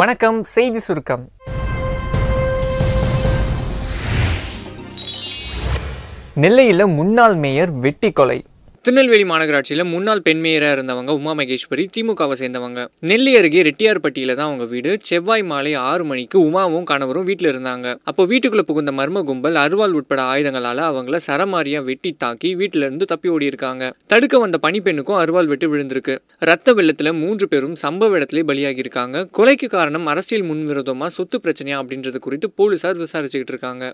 வணக்கம் செய்தி சுருக்கம் நெல்லையில் முன்னாள் மேயர் வெட்டி கொலை திருநெல்வேலி மாநகராட்சியில் முன்னாள் பெண் மேயராக இருந்தவங்க உமா மகேஸ்வரி திமுகவை சேர்ந்தவங்க நெல்லி அருகே ரெட்டியார்பட்டியில் தான் அவங்க வீடு செவ்வாய் மாலை ஆறு மணிக்கு உமாவும் கணவரும் வீட்டில் இருந்தாங்க அப்போ வீட்டுக்குள்ளே புகுந்த மர்ம கும்பல் அருவாள் உட்பட ஆயுதங்களால் அவங்கள சரமாரியாக வெட்டி தாக்கி வீட்டிலிருந்து தப்பி ஓடி இருக்காங்க தடுக்க வந்த பனிப்பெண்ணுக்கும் அருவாள் வெட்டு விழுந்திருக்கு ரத்த வெள்ளத்தில் மூன்று பேரும் சம்பவ இடத்துல பலியாகி இருக்காங்க கொலைக்கு காரணம் அரசியல் முன்விரோதமாக சொத்து பிரச்சனையா அப்படின்றது குறித்து போலீசார் விசாரிச்சுக்கிட்டு இருக்காங்க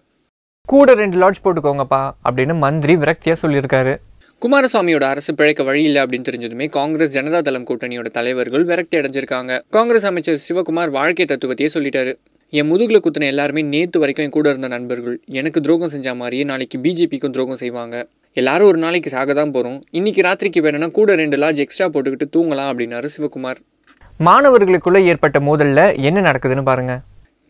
கூட ரெண்டு லாட்ஜ் போட்டுக்கோங்கப்பா அப்படின்னு மந்திரி விரக்தியாக சொல்லியிருக்காரு குமாரசாமியோட அரசு பிழைக்க வழி இல்லை அப்படின்னு தெரிஞ்சதுமே காங்கிரஸ் ஜனதா தளம் கூட்டணியோட தலைவர்கள் விரக்தி அடைஞ்சிருக்காங்க காங்கிரஸ் அமைச்சர் சிவகுமார் வாழ்க்கை தத்துவத்தையே சொல்லிட்டாரு என் முதுகில் குத்தின எல்லாருமே நேற்று வரைக்கும் கூட இருந்த நண்பர்கள் எனக்கு துரோகம் செஞ்ச மாதிரியே நாளைக்கு பிஜேபிக்கும் துரோகம் செய்வாங்க எல்லாரும் ஒரு நாளைக்கு சாக தான் போகிறோம் இன்னைக்கு ராத்திரிக்கு வேணும்னா கூட ரெண்டு லாஜ் எக்ஸ்ட்ரா போட்டுக்கிட்டு தூங்கலாம் அப்படின்னாரு சிவகுமார் மாணவர்களுக்குள்ளே ஏற்பட்ட மோதலில் என்ன நடக்குதுன்னு பாருங்கள்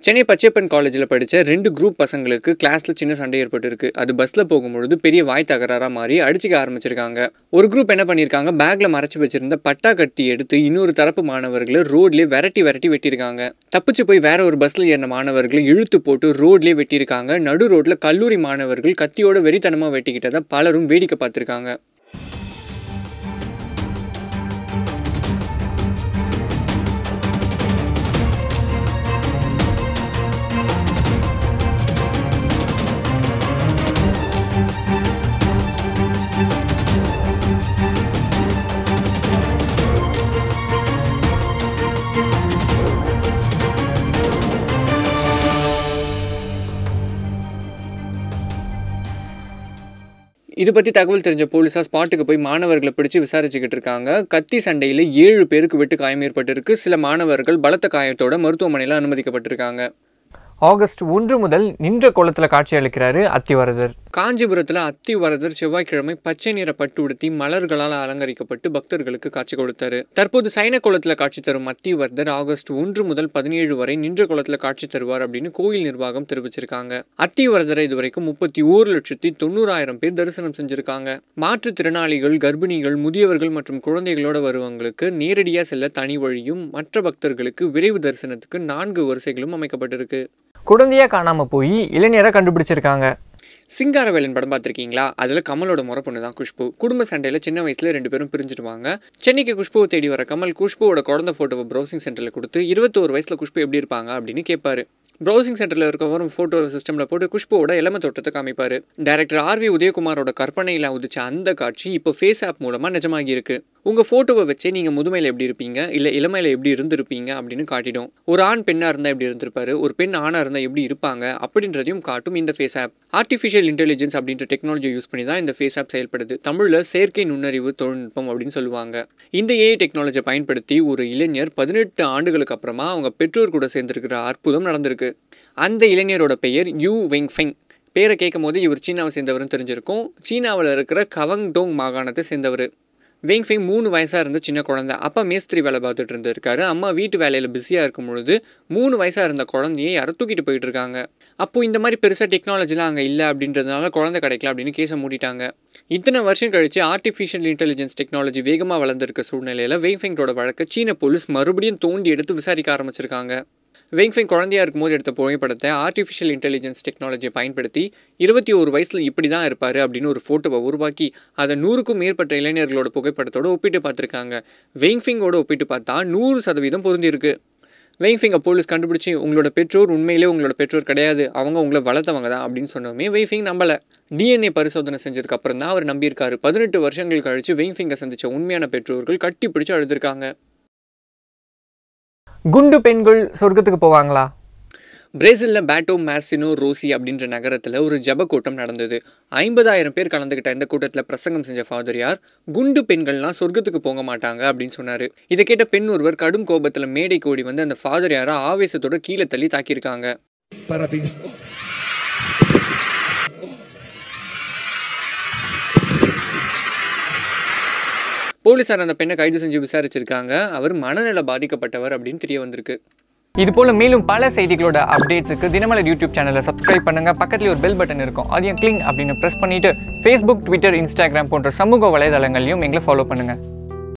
சென்னை பச்சைப்பன் காலேஜில் படித்த ரெண்டு குரூப் பசங்களுக்கு கிளாஸில் சின்ன சண்டை ஏற்பட்டிருக்கு அது பஸ்ஸில் போகும்பொழுது பெரிய வாய் தகராறாக மாறி அடிச்சுக்க ஆரம்பிச்சிருக்காங்க ஒரு குரூப் என்ன பண்ணியிருக்காங்க பேக்கில் மறைச்சி வச்சிருந்த பட்டா கட்டி எடுத்து இன்னொரு தரப்பு மாணவர்களை ரோட்லேயே விரட்டி விரட்டி வெட்டியிருக்காங்க தப்பிச்சு போய் வேற ஒரு பஸ்ஸில் ஏறின மாணவர்களை இழுத்து போட்டு ரோட்லேயே வெட்டியிருக்காங்க நடு ரோட்டில் கல்லூரி மாணவர்கள் கத்தியோட வெறித்தனமாக வெட்டிக்கிட்டதை பலரும் வேடிக்கை பார்த்துருக்காங்க இது பற்றி தகவல் தெரிஞ்ச போலீஸார் ஸ்பாட்டுக்கு போய் மாணவர்களை பிடிச்சு விசாரிச்சுக்கிட்டு இருக்காங்க கத்தி சண்டையில் ஏழு பேருக்கு வெட்டு காயம் ஏற்பட்டிருக்கு சில மாணவர்கள் பலத்த காயத்தோட மருத்துவமனையில் அனுமதிக்கப்பட்டிருக்காங்க ஆகஸ்ட் ஒன்று முதல் நின்ற கோலத்தில் காட்சியளிக்கிறாரு அத்திவரதர் காஞ்சிபுரத்தில் அத்திவரதர் செவ்வாய்க்கிழமை பச்சை நிற பட்டு உடுத்தி மலர்களால் அலங்கரிக்கப்பட்டு பக்தர்களுக்கு காட்சி கொடுத்தாரு தற்போது சைன கோலத்தில் காட்சி தரும் அத்திவரதர் ஆகஸ்ட் ஒன்று முதல் பதினேழு வரை நின்ற கோலத்தில் காட்சி தருவார் அப்படின்னு கோயில் நிர்வாகம் தெரிவிச்சிருக்காங்க அத்திவரதரை இதுவரைக்கும் முப்பத்தி ஓரு லட்சத்தி தொண்ணூறாயிரம் பேர் தரிசனம் செஞ்சிருக்காங்க மாற்றுத்திறனாளிகள் கர்ப்பிணிகள் முதியவர்கள் மற்றும் குழந்தைகளோட வருவங்களுக்கு நேரடியாக செல்ல தனி வழியும் மற்ற பக்தர்களுக்கு விரைவு தரிசனத்துக்கு நான்கு வரிசைகளும் அமைக்கப்பட்டிருக்கு குழந்தையாக காணாமல் போய் இளைஞராக கண்டுபிடிச்சிருக்காங்க சிங்காரவேலன் படம் பார்த்துருக்கீங்களா அதில் கமலோட முறை பொண்ணு தான் குஷ்பு குடும்ப சண்டையில் சின்ன வயசில் ரெண்டு பேரும் பிரிஞ்சிடுவாங்க சென்னைக்கு குஷ்புவை தேடி வர கமல் குஷ்புவோட குழந்த ஃபோட்டோவை ப்ரௌசிங் சென்டரில் கொடுத்து இருபத்தோரு வயசில் குஷ்பு எப்படி இருப்பாங்க அப்படின்னு கேட்பார் ப்ரௌசிங் சென்டரில் இருக்கவரும் ஃபோட்டோ சிஸ்டமில் போட்டு குஷ்புவோட இளம தோட்டத்தை காமிப்பார் டேரக்டர் ஆர் வி உதயகுமாரோட கற்பனையில் உதிச்ச அந்த காட்சி இப்போ ஃபேஸ் ஆப் மூலமாக நிஜமாகி இருக்குது உங்கள் ஃபோட்டோவை வச்சே நீங்கள் முதுமையில் எப்படி இருப்பீங்க இல்லை இளமையில் எப்படி இருந்திருப்பீங்க அப்படின்னு காட்டிடும் ஒரு ஆண் பெண்ணாக இருந்தால் எப்படி இருந்திருப்பாரு ஒரு பெண் ஆணாக இருந்தால் எப்படி இருப்பாங்க அப்படின்றதையும் காட்டும் இந்த ஃபேஸ் ஆப் ஆர்டிஃபிஷியல் இன்டெலிஜென்ஸ் அப்படின்ற டெக்னாலஜி யூஸ் பண்ணி தான் இந்த ஃபேஸ் ஆப் செயல்படுது தமிழில் செயற்கை நுண்ணறிவு தொழில்நுட்பம் அப்படின்னு சொல்லுவாங்க இந்த ஏஐ டெக்னாலஜியை பயன்படுத்தி ஒரு இளைஞர் பதினெட்டு ஆண்டுகளுக்கு அப்புறமா அவங்க பெற்றோர் கூட சேர்ந்துருக்கிற அற்புதம் நடந்திருக்கு அந்த இளைஞரோட பெயர் யூ வெங் ஃபெங் பேரை கேட்கும் போது இவர் சீனாவை சேர்ந்தவர்னு தெரிஞ்சிருக்கும் சீனாவில் இருக்கிற கவங்டோங் மாகாணத்தை சேர்ந்தவர் வேங் ஃபெங் மூணு வயசாக இருந்த சின்ன குழந்தை அப்பா மேஸ்திரி வேலை பார்த்துட்டு இருந்திருக்காரு அம்மா வீட்டு வேலையில் பிஸியாக இருக்கும் பொழுது மூணு வயசாக இருந்த குழந்தைய யாரை தூக்கிட்டு போயிட்டு இருக்காங்க அப்போது இந்த மாதிரி பெருசாக டெக்னாலஜிலாம் அங்கே இல்லை அப்படின்றதுனால குழந்தை கிடைக்கல அப்படின்னு கேஸை மூடிட்டாங்க இத்தனை வருஷம் கழித்து ஆர்டிஃபிஷியல் இன்டெலிஜென்ஸ் டெக்னாலஜி வேகமாக வளர்ந்துருக்க சூழ்நிலையில் ஃபெங்கோட வழக்கை சீன போலீஸ் மறுபடியும் தோண்டி எடுத்து விசாரிக்க ஆரம்பிச்சிருக்காங்க வெங்ஃபிங் குழந்தையாக இருக்கும்போது எடுத்த புகைப்படத்தை ஆர்டிஃபிஷியல் இன்டெலிஜென்ஸ் டெக்னாலஜியை பயன்படுத்தி இருபத்தி ஒரு வயசில் இப்படி தான் இருப்பார் அப்படின்னு ஒரு ஃபோட்டோவை உருவாக்கி அதை நூறுக்கும் மேற்பட்ட இளைஞர்களோட புகைப்படத்தோடு ஒப்பிட்டு பார்த்துருக்காங்க வெங்ஃபிங்கோட ஒப்பிட்டு பார்த்தா நூறு சதவீதம் பொருந்திருக்கு வெய்ஃபிங்கை போலீஸ் கண்டுபிடிச்சி உங்களோட பெற்றோர் உண்மையிலே உங்களோட பெற்றோர் கிடையாது அவங்க உங்களை வளர்த்தவங்க தான் அப்படின்னு சொன்னோமே வெய்ஃபிங் நம்பலை டிஎன்ஏ பரிசோதனை செஞ்சதுக்கு அப்புறம் தான் அவர் நம்பியிருக்காரு பதினெட்டு வருஷங்கள் கழித்து வெய்ஃபிங்கை சந்தித்த உண்மையான பெற்றோர்கள் கட்டி பிடிச்சி அழுதுருக்காங்க குண்டு பெண்கள் சொர்க்கத்துக்கு போவாங்களா பிரேசிலில் பேட்டோ மேர்சினோ ரோசி அப்படின்ற நகரத்தில் ஒரு ஜப கூட்டம் நடந்தது ஐம்பதாயிரம் பேர் கலந்துக்கிட்ட இந்த கூட்டத்தில் பிரசங்கம் செஞ்ச ஃபாதர் யார் குண்டு பெண்கள்லாம் சொர்க்கத்துக்கு போக மாட்டாங்க அப்படின்னு சொன்னார் இதை கேட்ட பெண் ஒருவர் கடும் கோபத்தில் மேடை கோடி வந்து அந்த யாரை ஆவேசத்தோட கீழே தள்ளி தாக்கியிருக்காங்க போலீசார் அந்த பெண்ணை கைது செஞ்சு விசாரிச்சிருக்காங்க அவர் மனநல பாதிக்கப்பட்டவர் அப்படின்னு தெரிய வந்திருக்கு இது போல மேலும் பல செய்திகளோட அப்டேட்ஸுக்கு தினமலர் யூடியூப் சேனலை சப்ஸ்கிரைப் பண்ணுங்க பக்கத்துல ஒரு பெல் பட்டன் இருக்கும் அதையும் கிளிங் அப்படின்னு ப்ரெஸ் பண்ணிட்டு ஃபேஸ்புக் ட்விட்டர் இன்ஸ்டாகிராம் போன்ற சமூக வலைதளங்களையும் எங்களை ஃபாலோ பண்ணுங்க